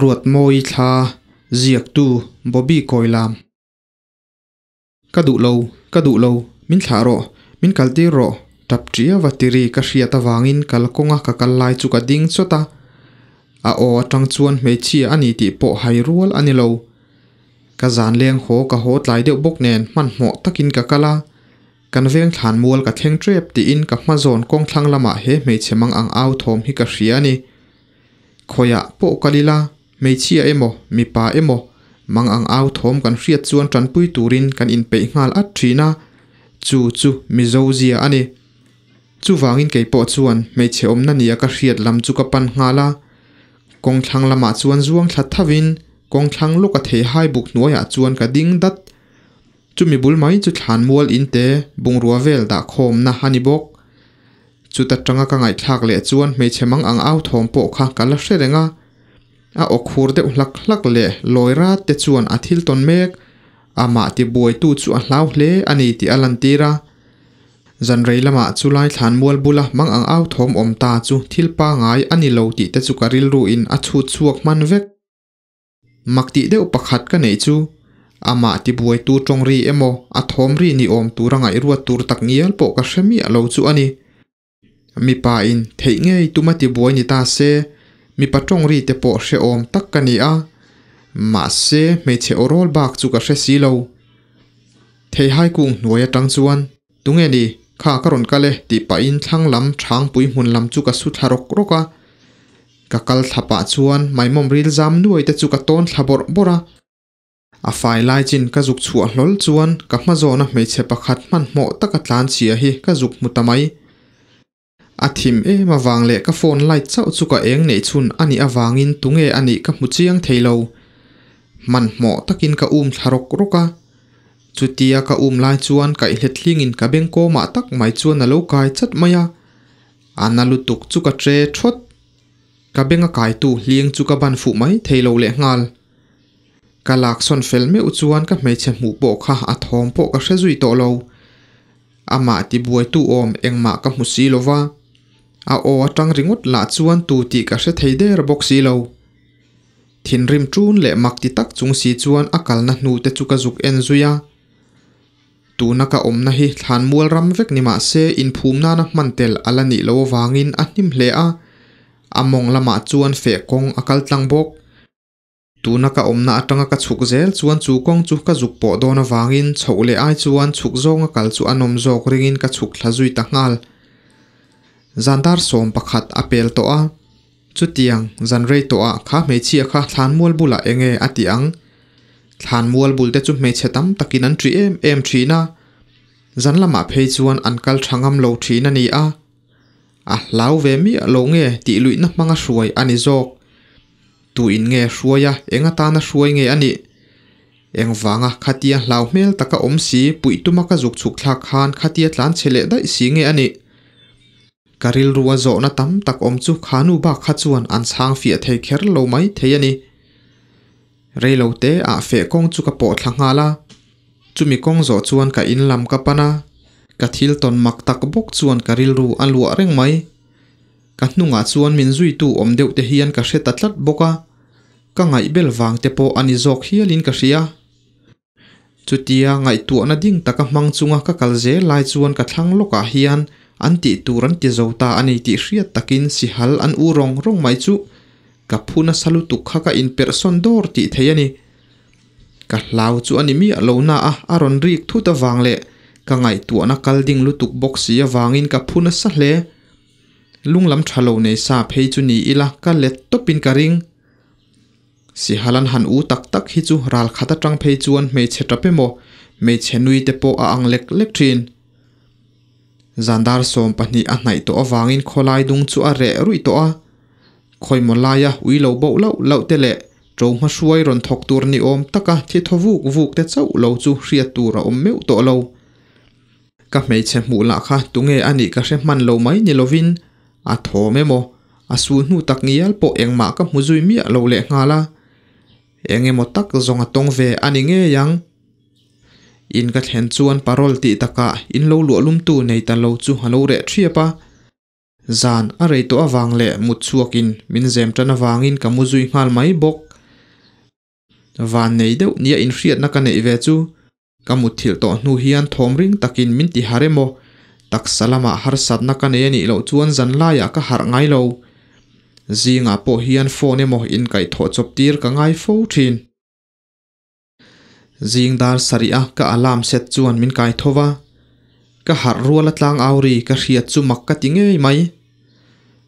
ruột môi thà diệt tu bó bi còi làm các đủ lâu các đủ lâu mình thả rọ mình cà tê rọ tập trí và tì rì các ta vang in cà công ngạc cà cà lai chú cà đinh cho ta à ô trăng chuan mấy chi anh ý tị hai hay ruol anh lâu cả dàn liêng hố cả hố lại điệu bốc nền mặn mọ tắc in cả cala cần viêng thản mua cả thằng trep tì in cả hoa giòn con thằng làm hết mấy chè mang ang ao thom hi cả xìa ni khoya bộ cà lila mấy Meichia emo, mipa emo, mang ang au thom kan hriat chuan tranpui turin kan in peih ngal at thina chu chu mizozia ani chu wangin keipo chuan meiche omna nia ka hriat lam chu ka pan ngala kong thlang lama chuan zuang thla thavin kong thlang luka thei hai buk nuaya chuan ka ding dat chu mi bul mai chu thlan mual in te bungrua vel da khom na hani bok chu ta tanga ka ngai thak le chuan meiche mang ang au thom po kha kala hrerenga a ok khur deuh hlak hlak le loira te chuan a thil ton mek ama ti buai tu chu a hlau hle ani ti alan tira zan rei lama ah chu lai thlan mual bula mang ang au thom om ta chu thil pa ngai ani lo ti te chu karil ru in a chu chuak man vek makti deuh pakhat ka nei chu ama ti buai tu tong ri emo a thom ri ni om tu rangai ruat tur tak ngial po ka hremi a lo chu ani mi pa in thei ngei tuma ti buai ni ta se mi patong ri te po hre om tak ka ni a ma se hmeichhe orol bak chu ka hre si lo thei hai kung hnuai atang chuan tunge ni kha ka ron ka le ti pa in thlang lam thang pui hmun lam chu ka su tharok roka ka kal thapa chuan maimom ril jam nuai te chu ka ton thlabor bora a fai lai chin ka zuk chhuah hlol chuan ka hma zawna hmeichhe pakhat man hmawh taka tlan chia hi ka zuk mutamai a thim em awang leh ka phone light chau chuka eng nei chun ani awangin tunge ani ka hmu chiang theilo man hmo takin ka um tharok roka chutia ka um lai chuan kai hlethlingin ka bengko ma tak mai chuan alo kai chat maya analu tuk chuka tre thot ka benga kai tu hling chuka ban fu mai theilo le ngal ka lak son fel me uchuan ka hmeichhe hmu bo kha a thawm pawh ka hrezui tawh lo ama ti buai tu om engmah ka hmu si lova a o atang ringot la chuan tu ti ka hre thei der box si lo thin rim chun le mak ti tak chung si chuan akal na hnu te chu ka zuk en zuya tu na ka om na hi thlan mual ram vek ni ma se in phum na na man tel ala ni lo wangin a hnim hle a among lama chuan fe kong akal tlang bok tu na ka om na atanga ka chuk zel chuan chu kong chu ka zuk po dona wangin chhole ai chuan chuk zonga kal chu anom jok ringin ka chuk thla zui ta ngal zandar som pakhat apel to a chutiang zanrei to a kha meichia kha thlanmual bula enge atiang thlanmual bulte chu meiche tam takin an tri em em thina zanlama phei chuan ankal thangam lo thina ni a a hlau ve mi lo nge ti luina hmanga hruai ani zawk tu in nge hruaya enga tana hruai nge ani eng vanga khatia hlau hmel taka om si puituma ka zuk chuk thla khan khatia tlan chele dai si nge ani karil ruwa zawna tam tak om chu khanu ba kha chuan an sang fia thei kher lo mai thei ani reilo te a fe kong chu ka po thlanga la chumi kong zo chuan ka in lam ka pana ka thil ton mak tak bok chuan karil ru an lua reng mai ka hnunga chuan min zui tu om deuh te hian ka hreta tlat boka ka ngai bel wang te po ani zok hialin ka hria chutia ngai tuana ding taka hmang chunga ka kalze lai chuan ka thlang loka ah hian อันติตูรันเจ้าตาอันนี้ที่เชียตักินสิฮัลอันอูรองรองไม่จุกับพูนัสลุตุขะกับอินเปอร์ซันดอร์ที่เทียนี่กับลาวจูอันมีอัลโลน่าอารอนริกทุตวังเล่กังไงตัวนักกัลดิงลุตุบ็อกซี่วางอินกับพูนัสเล่ลุงลำชะโลในซาเพจุนีอีหละกับเล็ตตบปินการิงสิฮัลันหันอูตักตักฮิจูรัลขัดตั้งเพจวนไม่เชตรเปโมไม่เชนุยเตโปอังเล็กเล็กทรีน zandar som pahnih a hnaih tawh avangin khawlai dung chu a reh ruih tawh a khawimawh lai a ui lo boh lo lo te leh to hma hruai rawn thok tur ni awm taka thi thawvuk vuk te chauh lo chu hriat tur a awm meuh tawh lo ka hmeichhe hmuh lah kha tunge anih ka hre hman lo mai ni lovin a thawm emaw a su hnu tak ngial pawh engmah ka hmuzui mi a lo leh hnga la eng emaw tak zawng a tawng ve ani nge yang in ka thlen chuan parol ti taka in lo lu lum tu nei tan lo chu halo re thiapa zan a rei to awang le mut chuakin min zem tan in kamuzui ngal mai bok van nei deuh nia in hriat na ka nei ve chu kamut thil to nu hian thom ring takin min ti mo tak salama har sat na ka nei ani lo chuan zan laia ka har ngai lo zinga po hian phone mo in kai tho chop tir ka ngai fo thin zingdar saria ah, ka alam set chuan min kai thowa ka har rual atlang awri ka hriat chu mak ka tinge mai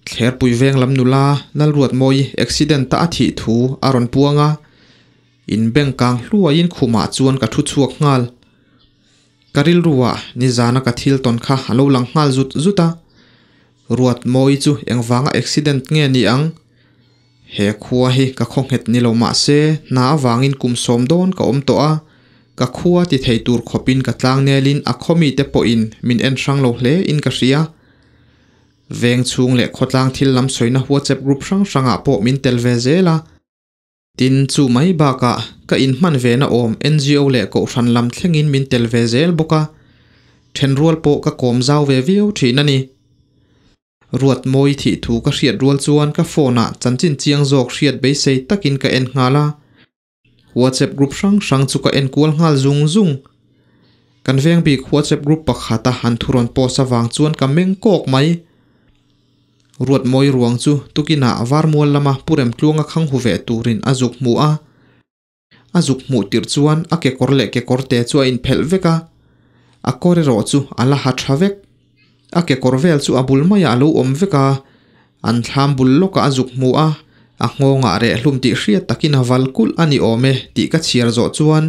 thler pui veng lam nula nal ruột moi accident ta athi thu aron puanga in bank kang hlua in khuma chuan ka thu chuak ngal karil ruwa ni zana ka thil lâu kha alo lang ngal zut ruột ruat moi chu engwanga accident nghe ni ang he khua hi ka khong het ni lo ma se na wangin kum som don ka om to a ka khua ti thei tur khopin ka tlang nelin a khomi te po in min en rang lo hle in ka ria veng chung le khotlang thil lam soina whatsapp group sang ranga ah po min tel ve zela tin chu mai ba ka ka in man ve na om ngo le ko ran lam thlengin min tel ve zel boka then rual po ka kom zau ve viu thin ani ruột môi thị thú ka ruột rual chuan phô phone chân chan chiêng chiang jok riat be sei takin ka en ngala whatsapp group sang sang chu ka en kual ngà zung zung kan viên bị whatsapp group pakhata han thuron po sawang chuan ka meng kok mai ruột môi ruang chu tukina var mual lama purem tlunga khang huve turin azuk mu a azuk mu tir chuan a ke korle ke korte chu in phel veka a kore ro chu ala ha thavek a ke kawr vel chu a bul an tham bul lawka a zuk hmu a a nghawngah reh hlum tih hriat takin a val kulh a ni awm e tih ka chiar chuan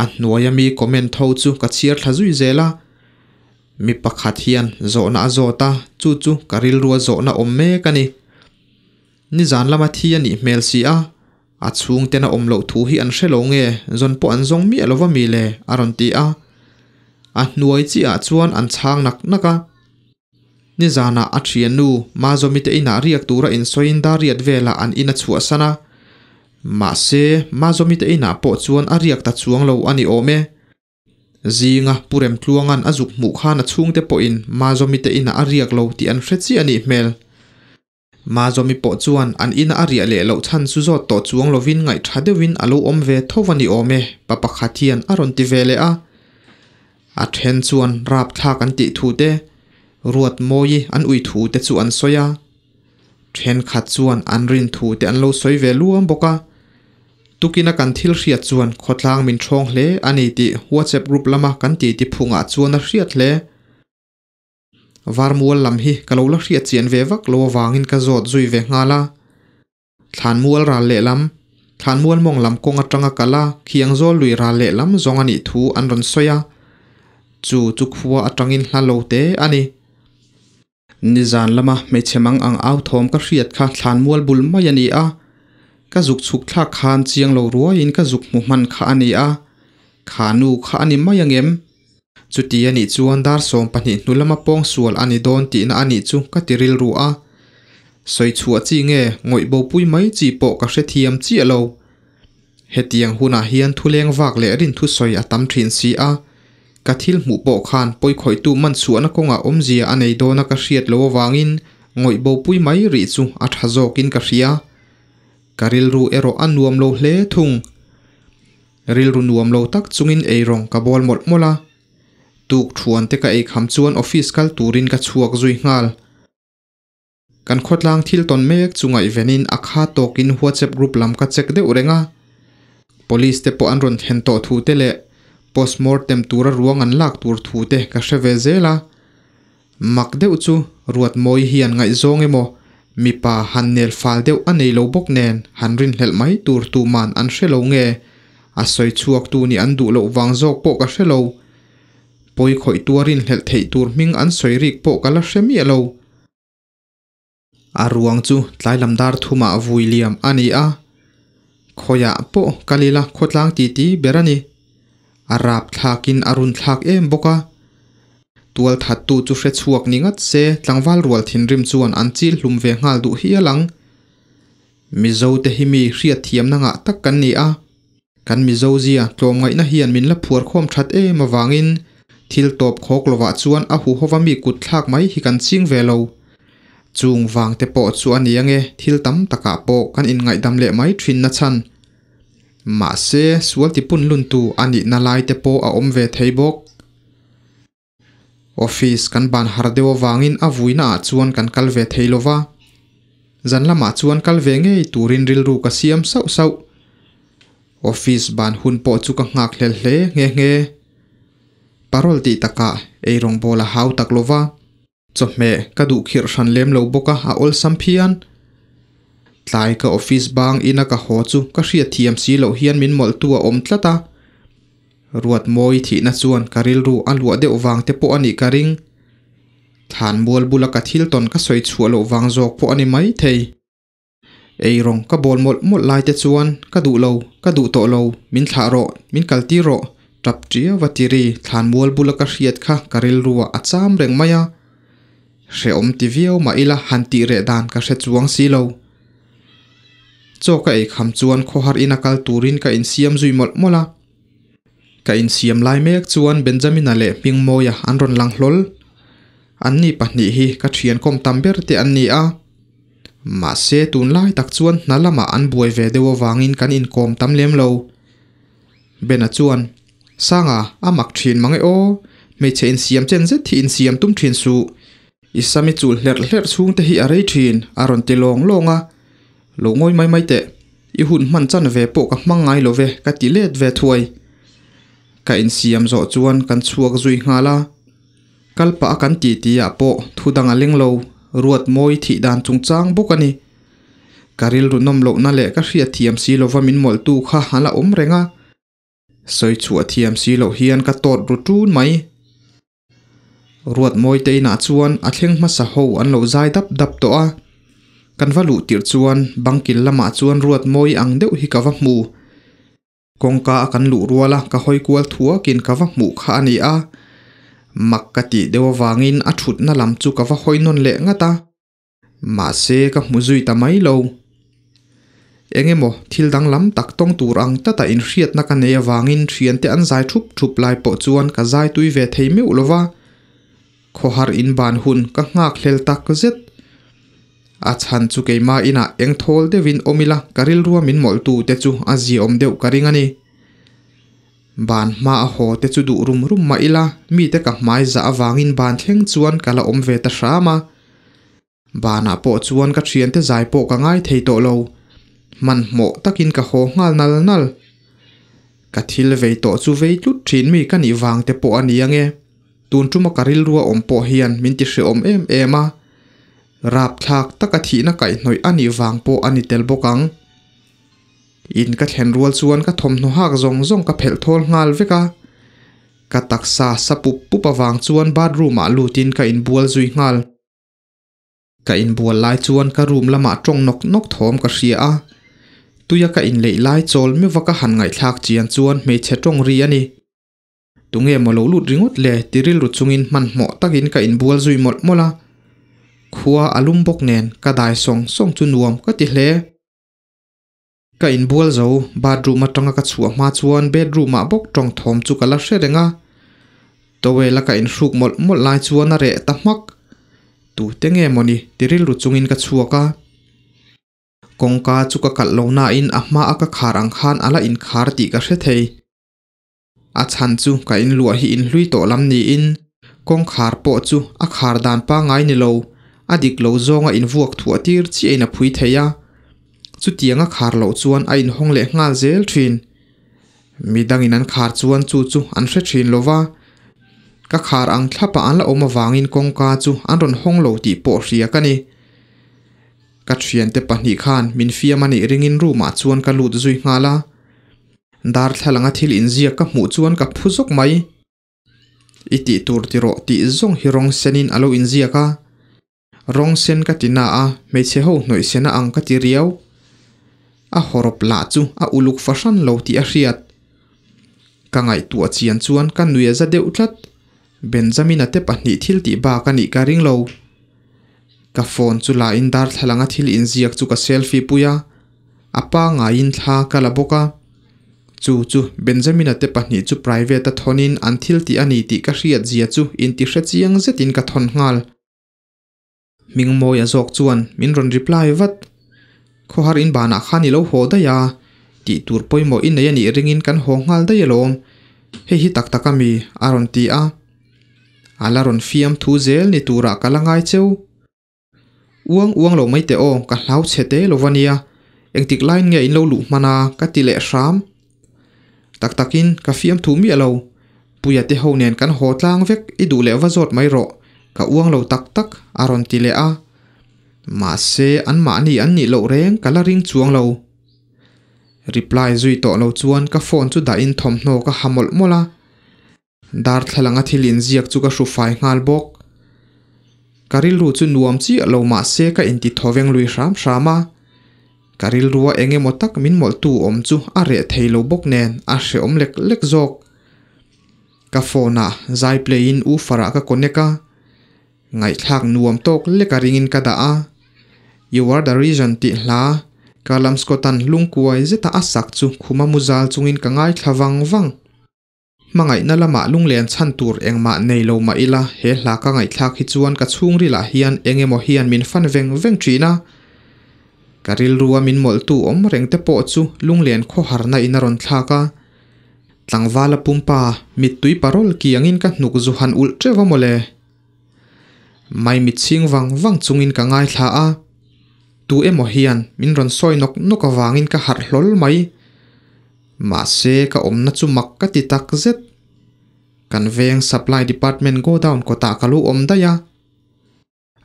a hnuai ami comment tho chu ka chiar zui zel a mi pakhat hian zawhna a zawta chu chu ka rua zawhna awm mek a ni ni zan lama thi a nih si a a chung ten a lo thu hi an hre lo nge zon pawh an zawng mi a lova mi le a rawn ti a a chuan an chang nak naka ni zana a thian ma zomi te ina riak tura in soin da riat vela an ina chua sana ma se ma zomi te ina po chuan a riak ta chuang lo ani ome zinga purem tluangan azuk mu khana te po in ma zomi te ina a riak lo ti an hrechi ani hmel ma zomi po chuan an ina a ria le lo chan suzo zo to chuang lovin ngai tha deuin alo om ve thowani ome papa khathian aron ti vele a a then chuan rap thak an ti thu te ruột môi ăn ui thủ te chu an soya then khat chuan an rin thu te an lo soi ve luam boka tukina kan thil hriat chuan khotlang min thong hle ani ti whatsapp group lama kan à, ti ti phunga chuan à, a hriat hle varmual lam hi kalo la về chian ve vak lo wangin giọt zot về ve la, thlan mual ra lệ lam thlan mual mong lam konga à tanga kala khiang zol lui ra le lam zong ani thu an ron soya trăng in hà atangin hlalo te ani นิจานละมาไม่เชมังอังเอาทอมก็เรียดค่ะทานมวลบุลมายนีอะก็จุกชุกท่าขานเจียงเหลารัวอินก็จุกมุมันขาอันี้อะขานูขาอันี้มายังเอ็มจุดที่อันีจวนดาร์สมปันินุลมาปองส่วนอันนี้โดนตีนอันนี้จุกกะติริลรัวสอยชัวจีเงงอยโบปุยไม่จีโปกับเสถียมจีเอาเหตียงหูนาเฮียนทุเลงวากเลอรินทุสอยอตัมทรินซีอะ ka thil mu po khan poi khoi tu man suana konga omzia anei dona ka hriat lo wangin ngoi bo pui mai ri chu a tha zokin ka hria karil ru ero anuam lo hle thung ril ru nuam lo tak chungin ei rong ka bol mol mola tu thuan te ka ei kham chuan office kal turin ka chuak zui ngal kan khotlang thil ton mek chungai venin akha tokin whatsapp group lam ka chek de urenga police te po anron hen to thu te le postmortem tura ruang an lak tur thu te ka hreve zela mak deuh chu ruat mawi hi an ngaih zawng emaw mipa han nel fal deuh a nei lo bawk nen han rin hlelh mai tur tu man an hre lo nge a soi chuak tu ni an du lo wang zawk pawh ka hre lo poi khoi rin hlelh thei tur hming an soi rik pawh ka la hremi a lo a ruang chu tlai lamdar thuma vui liam ani a khoya ah pawh kalila khotlang ti ti berani อาราบทากินอรุณทากเอ็มบกะตัวถัดตูจุเฟชวกนิงัดเซตังวัลรัวทินริมจวนอันจีลลุมเวงาลดูเฮียลังมิโซเตฮิมีเรียดเทียมนังะตักกันเนียอกันมิโซเซียตัวไงนะเฮียนมินละพัวอมชัดเอมาวางินทิลตบโคกลวะจวนอหูฮวามีกุดทากไหมฮิกันซิงเวลลจุงวางเตปอจวนยังเงทิลตั้มตะกะโปกันอินไงดำเละไหมทรินนัชัน mà xe suol ti pun lun tu ani na lai te po ở à ông về thấy bốc office kan ban har deuh wangin a à vuina chuan kan kal ve thei lova zanlama chuan kal ve ngei turin ril ru ka siam sau sau office ban hun po chu ka ngak lê lê nghe nghe parol ti taka ei rong bola hau tak lova chawhme kadu khir hran lem lo boka a à ol sam phian tlai ka office bang ina ka ho chu ka hria thiam si lo hian min mol tua om tlata ruat moi thi na chuan karil ru alua de owang te po ani ka ring than bol bula ka thil ton ka soi chhu lo wang jok po ani mai thei ei rong ka bol mol mol lai te chuan ka du lo ka du to lo min thla ro min kalti ro trap tria watiri than bol bula ka hriat kha karil ruwa acham reng maya she om ti viau ma ila hanti re dan ka hre chuang si lo cho cái e kham chuan khohar in akal turin cái in siam zui mol mola cái in siam lai mek chuan benjamin ale ping moya an ron lang hlol an ni pahnih hi ka thian kom tam ber te an ni à, mà se tun lai tak chuan na lama an buai ve dewa in kan in kom tam lem lo bena chuan à, sanga amak thian mang e o me che in siam chen zết, thi in siam tum thian su isami chul hler hler chung te hi arei thian aron te long long à lo ngoi mai tệ, te i mặn chân về bộ các măng mangai lo về ka tỷ lệ về thuai ka in siam zo chuan kan chuak zui ngala kalpa kan ti ti a po thudang a lâu ruột môi thị đàn trung trang chang buk ani karil ru nom lo na le ka hria thiam si lo vamin mol tu kha hala om renga soi chu thiam si lo hiền ka tot ru tun mai ruat moi te na chuan a thleng ma sa ho an lo zai dap dap to kan valu tir chuan bangkil lama chuan ruat mawi ang deuh hi ka va mu, kawngka a kan luh ruala ka hoi kual thua kin ka va hmu kha ani a mak ka tih dewa wangin a thut na lam chu ka va hoi non le ngata ma se ka mu zui ta mai lo engemaw thil dang lam tak tong tur ang ta in hriat na ka nei awangin thian te an zai thup thup lai pawh chuan ka zai tui ve thei meu lova khohar in ban hun ka ngak hlel tak zet a chan chu keima ina eng thol devin omila karil ruam in mol tu te chu a om deuh karingani ban ma a ho te chu du rum rum ma ila mi te ka mai za awangin ban theng chuan kala om ve ta hrama bana po chuan ka thian te zai po ka ngai thei to lo man mo takin ka ho ngal nal nal ka thil ve to chu ve tut thin mi ka ni wang te po ani ange tun chu ma karil ruwa om po hian min ti om em ema rạp thạc tắc thị na cải nội ani vàng po ani tel bốc găng. in ka thèn rual chuan ka thom no hak zong zong ka phel thol ngal veka ka taksa sapup pupa wang chuan bathroom a tin ka in bual zui ngal à ka in bual lai chuan ka room lama tong nok nok thom ka hria a tuya ka in lệ lai chol mi waka han ngai thak chian chuan me che tong ri ani tunge mo lo lut ringot le tiril ru chungin man mo takin ka in bual mọt mol mola khua alum bok nen ka dai song song chu nuam ka ti hle ka in bual zo bathroom atanga ka chua ma chuan bedroom a bok tong thom chu kala hre renga towe la ka in hruk mol mol lai chuan a re ta hmak tu te nge moni tiril ru chungin ka chuaka kongka chu ka kal lo na in ahma aka kharang khan ala in khar ti ka hre thei a chan chu ka in lua hi in hlui to lam ni in kong khar po chu a khar dan pa ngai ni lo adik lo zonga in vuak thua tir chi eina phui theya chutianga khar lo chuan a in hong le ngal zel thin midang in an khar chuan chu chu an hre thin lova ka khar ang thlapa an la oma wangin kongka chu an ron hong lo ti po hria kani ka thian te pahnih khan min fiam ani ringin ruma chuan ka lut zui ngala dar thlalanga thil in zia ka hmu chuan ka phuzok mai iti tur tiro ti zong hi rong senin alo in zia ka rong sen ka tina a hmeichhe ho noi sena ang ka ti riau a horop la chu a uluk fasan lo ti a hriat ka ngai tu a chian chuan kan nuia za deuh tlat benjamin ate pahnih thil ti ba ka ni ka ring lo ka phone chu la in dar thalanga thil in ziak chu ka selfie puya apa nga in tha ka la boka chu chu benjamin ate pahni chu private a thonin an thil ti ani ti ka hriat zia chu in ti hre chiang zetin ka thon ngal mingmawi a zawk chuan mình rawn reply khó khawhar in bana kha lâu lo haw dai a tih tur pawimawh in nei a nih in căn haw ngal dai a lawm hei hi taktak ami a rawn ti a ala rawn fiam thu zel ni tura ah ka langai cheu uang uang lo mai te o ka hlau chhete anh engtik lain nge in lo lu mana ka tile ram tak takin ka fiam thu mi alo puya te ho nen căn ho tlang vek i du le wa zot mai ro ka uang lo tak tak aron à ti le a ma se an ma ni an ni lo reng kala ring chuang lo reply zui to lo chuan ka phone chu da in thom no ka hamol mola dar thlanga thilin ziak chu ka hru fai ngal bok karil ru chu nuam chi lo ma se ka in ti thoveng lui ram rama karil ruwa enge motak min mol tu om chu a re theilo bok nen a she om lek lek jok ka phone na à, zai play in u fara ka koneka ngai nuông nuam tok leka ringin cả a you are the reason ti hla kalam skotan lungkuai zeta asak chu khuma muzal chungin ka ngai thlawang wang mangai na lama lunglen chan tur engma nei lo ma là he hla cả ngai thlak hi chuan cả chung ri la hian engemaw hian min fan veng veng thina karil ruwa min mol tu om reng te po chu lunglen kho harna in ron thlaka tlangwala pumpa mit tui parol ki angin ka hnuk zu han ul trewa mole mai mi ching wang wang chungin ka ngai thla a tu emaw hian min ron soi nok nok awangin ka har hlol mai ma se ka omna chu mak ka ti tak zet kan veng supply department go down ko ta kalu om da ya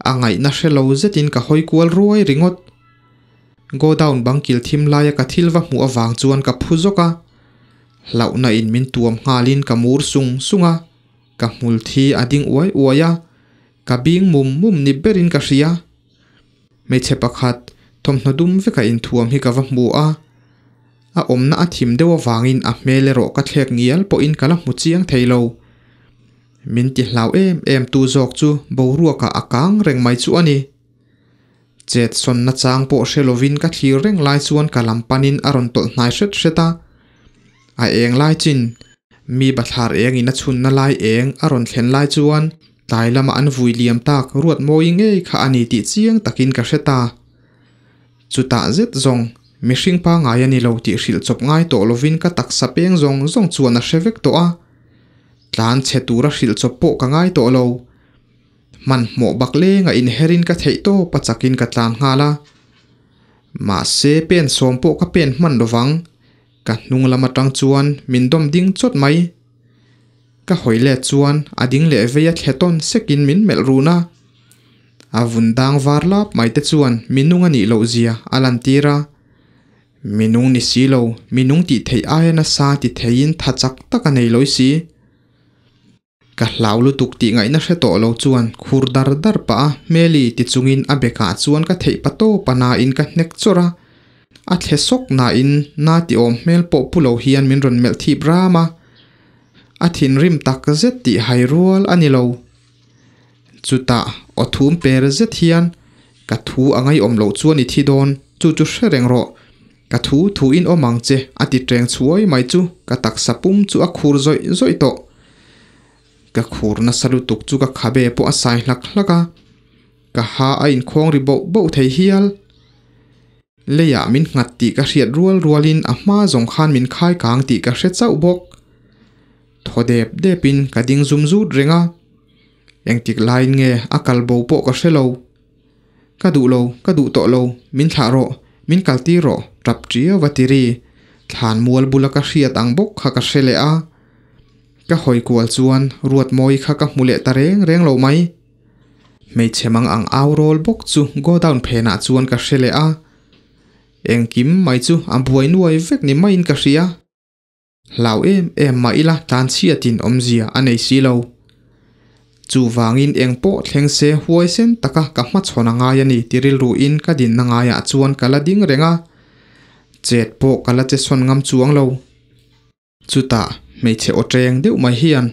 angai na shelo in ka hoi kual ruai ringot go down bang kil thim laya ka thilwa mu awang chuan ka phuzoka launa in min tuam ngalin ka mur sung sunga ka multhi ading uai uaya ka bing mum mum ni berin ka hria hmeichhe pakhat thawmhnaw dum veka inthuam hi ka va hmu a a awmna a thim deuh awangin a hmel erawh ka thlek ngial pawhin kala hmu chiang lâu mình min tihlau em em tu bầu chu boruaka a kang reng mai chu ani chet sawnna chang pawh hrelovin ka thlir reng lai chuan ka lampanin a rawn nai hnai hret hreta à em lai chin mi bathlar engin a chhunna lai em a rawn thlen lai chuan tai lama an vui ruột liam tak anh moi nge kha ani cả xe ta ka ta chuta zet zong mihring pa ngai ani lo ti hril chop ngai to lovin ka taksa peng zong zong chuan a hrevek to a tlan che tura hril chop po ka ngai to lo man mo bak le nga in herin ka thei to pachakin ka tlan ngala ma se pen som po ka pen man cả nung hnung lama tang chuan mình đom ding chot mày ka hoile chuan a ding leh veia thleton sekin min mel runa a vundang varlap maite chuan minung ani lo zia alan tira minung ni si lo minung ti thei ai na sa ti thein thachak tak anei loi si ka hlau lu tuk ti ngai na hre to lo chuan khur dar dar pa meli ti chungin a beka chuan ka thei pato pana in ka hnek chora a thesok na in na ti om mel po pulo hian min ron mel thi brama a thin rim tak zet tih hai rual ani lo chuta o thum per zet hian ka thu angai om lo chuan i thi don chu chu hre ro ka thu thu in omang che ati teng chuai mai chu ka tak sapum chu a khur zoi zoi to ka khur na salu tuk chu ka khabe po a sai hlak hlaka ka ha a in khong ri bo bo thei hial leya min ngat ti ka hriat rual rualin a ma zong khan min khai kang ti ka hre chau bok đẹp pin cả tiếng thodep depin kading zum zut renga engtik lain nge akal bo po ka shelo ka du lo ka du to lo min tha ro min kalti ro trap tria watiri than mual bula ka hriat ang bok kha ka shele a ka hoi kwal chuan ruat moi kha ka mule ta reng reng lo mai mei chemang ang au rol bok chu go down phe na chuan ka shele a engkim mai chu ambuai nuai vek ni mai in ka hria lao em em mai la tan sia tin om zia anei si lo chu wangin eng po thleng se huai sen taka ka hma chhona nga ya ni tiril ru in ka din na nga ya ah chuan kala ding renga chet po kala che son ngam chuang lo ta mei che o treng deuh mai hian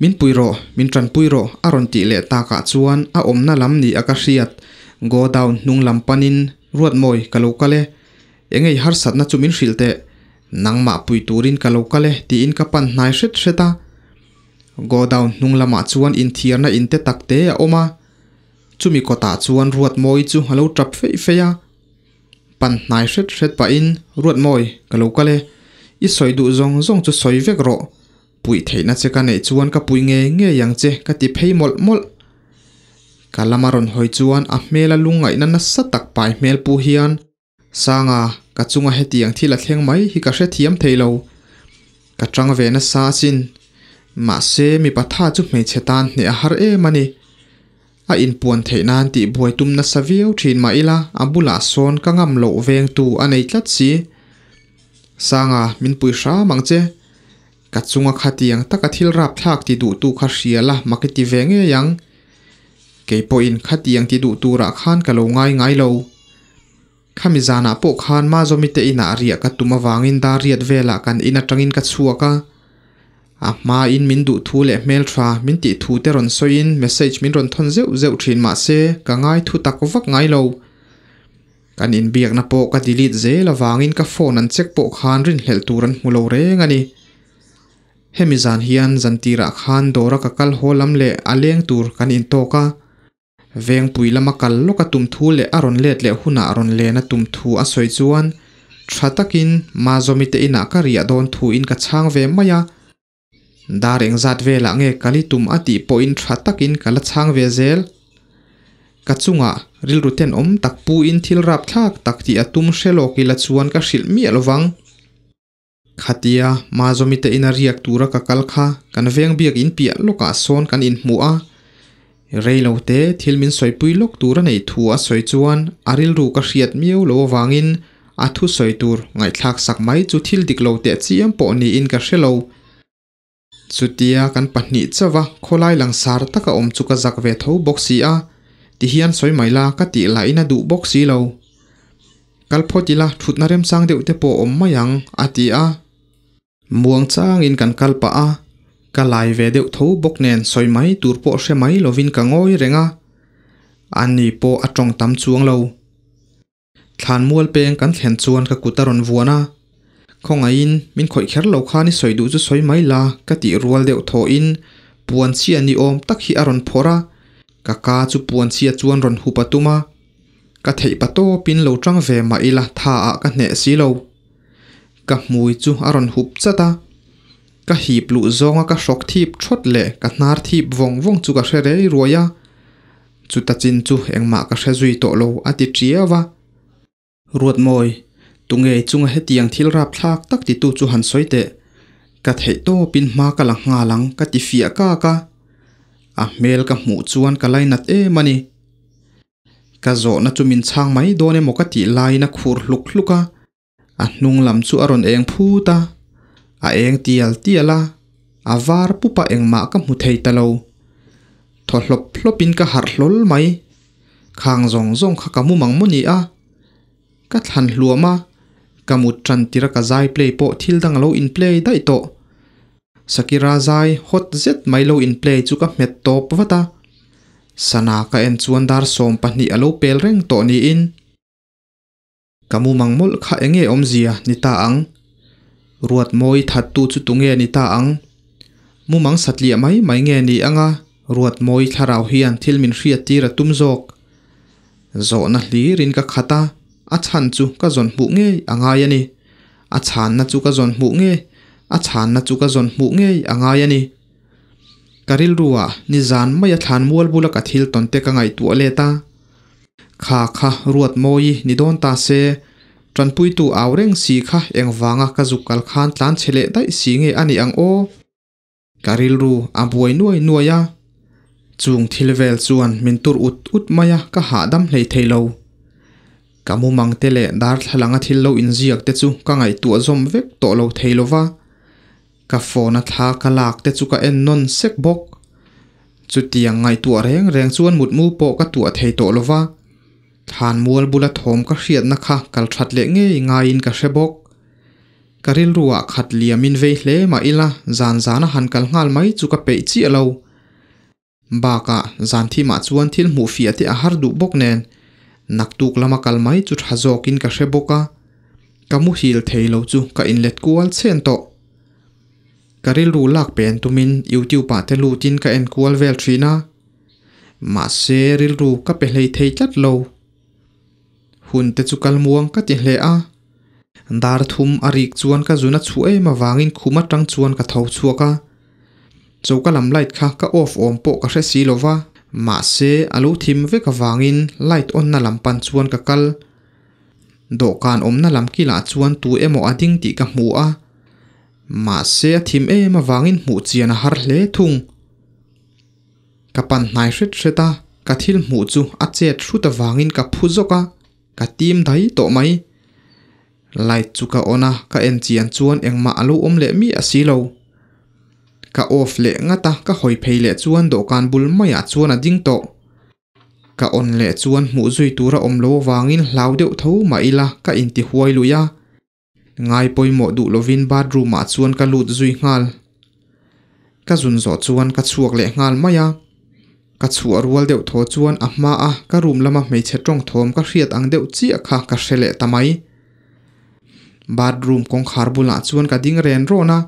min puiro min tran puiro aron ti le ta ka chuan a om na lam ni aka hriat go down nung lam panin ruat moi kalo kale engei har sat na chu min hrilte nang ma pui turin kalau kale ti in ka pan nai shet sheta go down nung lama chuan in na in te takte a oma chumi kota ah chuan ruat moi chu halo trap fe feya pan nai shet shet pa in ruat moi kalau kale i soi du zong zong chu soi vek ro pui theina che ka nei chuan ka pui nge nge yang che ka ti phei mol mol kalamaron hoi chuan a hmela lungai na na satak pai hmel pu hian sanga ka chunga he tiang thil a thleng mai hi ka hre thiam lâu ka tang ve na sa chin ma xe mi tha chút mấy hmei tan để a har em ani a in puan theina an ti buai tum na saviau thin ma ila abula son ka ngam lo veng tu anei tlat si sanga min pui sha mangche ka chunga khatiang taka thil rap thak ti du tu kha hriala maketi venge yang keipo in tiếng ti du tu ra khan ka lo ngay ngay lâu khamizana po khan ma zomi te ina ria ka tuma wangin da riat vela kan ina tangin ka chuaka a ah, ma in min du thu le mail tha min ti thu te ron soin message min ron thon zeu zeu thin ma se ka ngai thu tak vak ngai lo kan in biak na po ka delete ze la wangin ka phone an check po khan rin hel tur an mulo re ngani hemizan hian zantira khan dora ka kal holam le aleng tur kan in toka veng pui lama kal loka tum thu le aron let le huna aron le na tum thu a soi chuan thatakin ma zomi te ina ka ria don thu in ka chang ve maya dar eng zat ve la nge kali tum ati po in thatakin kala chang ve zel ka chunga ril ruten om tak pu in thil rap thak tak ti atum shelo ki la chuan ka shil mi alowang khatia ma zomi te ina riak tura ka kal kha kan veng biak in pia loka son kan in mu a reilo te thilmin soipui lok tur nei thu a soi chuan aril ru ka hriat miu lo wangin a thu soi tur ngai thlak sak mai chu thil dik lo te chiam po ni in ka hrelo chutia kan pahnih chawa kholai langsar taka om chu ka zak ve tho boxi a ti hian soi mai maila ka ti la ina du boxi lo kalphotila thutna rem sang deuh te po om mayang ati a muang changin kan kalpa a ka lai ve deuh tho bok nen soi mai tur pawh hre mai lovin anh ngawi renga ở trong a tawng lâu chuang lo thlan mual peng kan cả chuan ka kutaron vuana không ai khoi kher lo kha ni soidu chu soi mai la ka ti rual deuh tho in puan chi ani om tắc hi aron phora ra cả cá puan chi a chuan ron hụp hu patuma thấy bắt pato pin lâu trăng về mà ila tha a ah ka hne si lo ka mui chu aron hup chata ka hip lu zonga ka shok thip thot le ka nar thip vong vong chu ka hre re roya chu ta chin chu engma ka hre zui to lo ati triawa ruột mồi tunge chunga he tiang thil rap thak tak ti tu chu han soite ka thei to pin ma ka lang nga lang ka ti fia ka ka a mel ka mu chuan ka lai nat e mani ka zo na chu min chang mai do ne mo ka ti lai na khur luk luka a nung lam chu aron eng phu ta a eng tial tiala a var pupa e n g m a ka hmu thei ta lo t h o l o p l o p i n ka h a r l o l mai khang z o n g z o n g kha ka mu m a n g m u ni a ka t h a n hluama kamut r a n tira ka zai play po thil dang lo in play dai to sakira zai hot zet mai lo in play chu ka met top wata sana ka en chuan dar som pahni alo pel reng to ni in kamu mangmol kha enge omzia nita ang ruột môi thật tu chu tung nghe ni ta ang mu mang sat lia mai mai nghe ni anga ruột môi tharau hian thil min hria ti ra tum jok zo na hli rin ka khata a chan chu ka zon mu nge anga ya ni a chan na chu các zon mu nge a chan na chu các zon mu nge anga ya ni karil rua ni zan mai than mual bula ka thil ton te ka ngai tu le ta kha kha ruat moi ni don ta se pui tu aw reng si kha engwanga ka zukal khan tlan chele dai si nge ani ang o karil ru abuai nuai nuaya chung thilvel chuan min tur ut ut maya ka ha dam hlei theilo kamu mang tele dar thlanga thil lo in ziak te chu ka ngai tu zom vek to lo va, ka phone tha ka lak te chu ka en non sek bok chu tiang ngai tu reng reng chuan mut mu po ka tu thei to va than mual bula thom ka hriat na kha kal that le nge nga in ka hrebok karil ruwa khat liamin vei hle ma ila zan zan han kal ngal mai chu ka pe chi alo baka zan thi ma chuan thil mu fi ati a har du bok nen nak tuk lama kal mai chu tha jok in ka hreboka kamu hil theilo chu ka in let kual chen to karil ru lak pen tumin youtube pa te lu tin ka en kual vel thina ma se ril ru ka pe hlei thei chat lo hun te chu kalmuang ka ti hle a dar thum arik chuan ka zuna chu em awangin khuma tang chuan ka tho chuaka choka lam light kha ka off om po ka hre si lova ma se alu thim ve ka wangin light on na lam pan chuan ka kal dawhkan om na lam kila chuan tu emaw a ding tih ka hmu a ma se a thim em awangin hmu chian har hle thung ka pan hnai hret hreta ka thil hmu chu a chet hrut awangin ka phu zawka ka tim dai to lại lai cả ona cả ka en chian chuan mà alo om le mi lâu cả off le ngata cả hoi phei le chuan dawhkan bul mai a chuan a dính to cả on le chuan hmu zui tura om lo wangin hlau deuh tho ma ila cả in ti huai luya ngai poimo du lovin bathroom a chuan cả lut duy ngal cả zun zo chuan cả chuộc le ngal maya กสัวรัวเดียวทจวนอามาอ่ะก็รุมละมาไม่เช็ดตรงทอมก็เสียอังเดียวจี้ค่ะก็เฉลี่ยทำไมบาร์รูมของคาร์บุลาชวนก็ดิ้งเรียนรู้นะ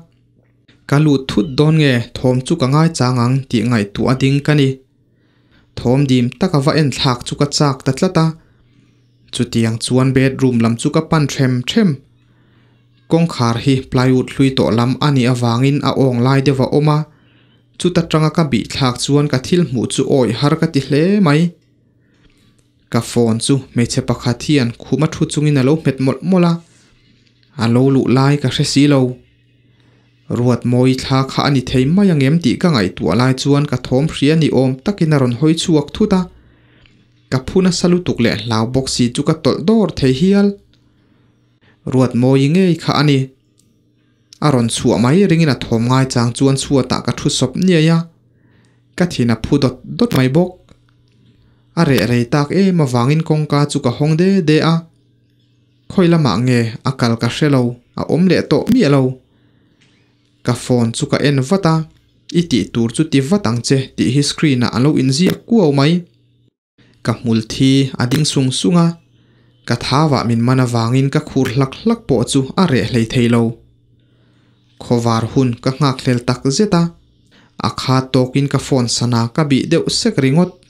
ก็ลูทุดโดนเงทอมจุกง่ายจางังตีง่ายตัวดิ้งกันนี่ทอมดิมตะกว่าเอ็นทักจุกจากตัละตาจุดี่ยงชวนเบดรูมลำจุกปั้นเชมเชมกองคาร์ฮีปลายุดลุยโตลำอันนี้อวางินอาองไล่เดี๋ยวออมาจุดตรงกับบีทักชวนกับทิลมูจูโอยฮาร์กติเล่ไหมกับฟอนจูไม่ใช่ปากาเทีันคุมาทุจงินาโลเม็ดหมดมละอาโลลุไลกับเชสีโลรวดมอยทักขาอันิเทมม่ยังเอ็มตีกังไอตัวไลชวนกับทอมเพียนิโอมตะกินารอนหอยชวกทุตากับพูนัสลุตุกเล่ลาวบ็อกซีจูกับตลดอร์เทฮิลรวดมอยเงยขาอันิ a rawn chhuah mai ringin a thawm ngai chang chuan chhuat tak ka thu sop nia ya ka thina phu dot dot mai bok a re re tak em awangin kongka chu ka hong de de a khoi lama nge a kal ka hrelo a om le to mi alo ka phone chu ka en vata i ti tur chu ti vatang che ti hi screen a alo in zia ku mai ka hmul thi a ding sung sunga ka thawa min mana wangin ka khur hlak hlak po chu a re hlei thei lo khowar hun ka ngak thlel tak zeta akha tokin ka phone sana ka bi deuh sek ringot